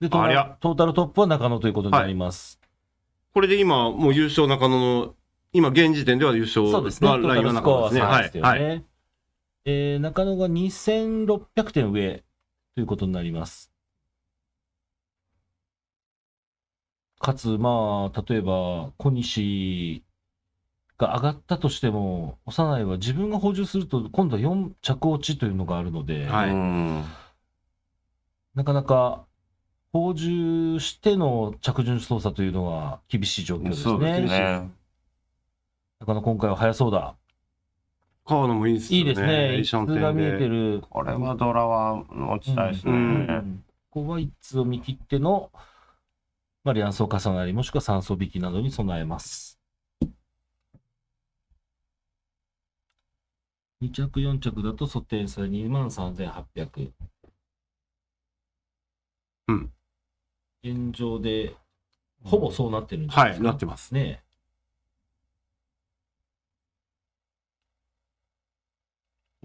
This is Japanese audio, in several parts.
でトータトータルトップは中野ということになります。これで今、もう優勝中野の、今現時点では優勝そラインは中野ですね。すねはい、えー、中野が2600点上ということになります。かつ、まあ、例えば、小西が上がったとしても、幼いは自分が補充すると、今度は4着落ちというのがあるので、はい、なかなか操縦しての着順操作というのは厳しい状況ですね。そうですね。だから今回は早そうだ。もいいですね。いいですね。一通が見えてる。これはドラは落ちたいですね。うんうんここは一通を見切っての、まあ、リアンを重なり、もしくは酸素引きなどに備えます。2着、4着だと、素点差2万3800。うん。現状で、ほぼそうなってるんですか、はい、なってます。ね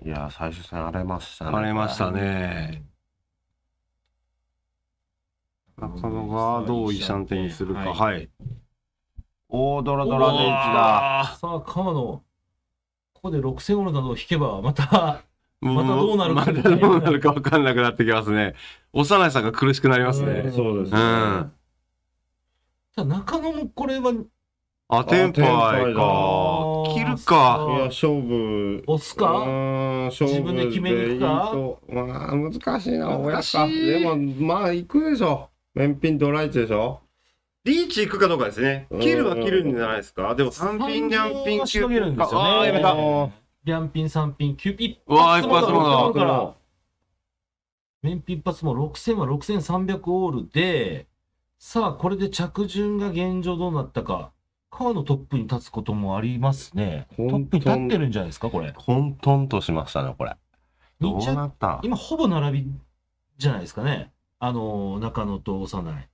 いや最終戦荒れましたね。荒れましたね。中野がどう遺産手にするか、はい。おお、ドラドラ電池だ。さあ、川野、ここで6戦後のなどを引けば、またまたどうなるか、まどうなるか分かんなくなってきますね。幼いさんが苦しくなりますね。そうです、ね。うん。中野もこれは。あ、テンパイか。切るか。いや、勝負。押すか自分で決めるかまあ、難しいな。親か。でも、まあ、行くでしょ。面品ドライチでしょ。リーチ行くかどうかですね。切るは切るんじゃないですか。でも、3品、ン品、9品。ああ、やめた。両品3品9品うわー一発もだから面一発も6000は6300オールでさあこれで着順が現状どうなったか川のトップに立つこともありますねトップに立ってるんじゃないですかこれ混沌としましたねこれどうなった今ほぼ並びじゃないですかねあの中野と幼い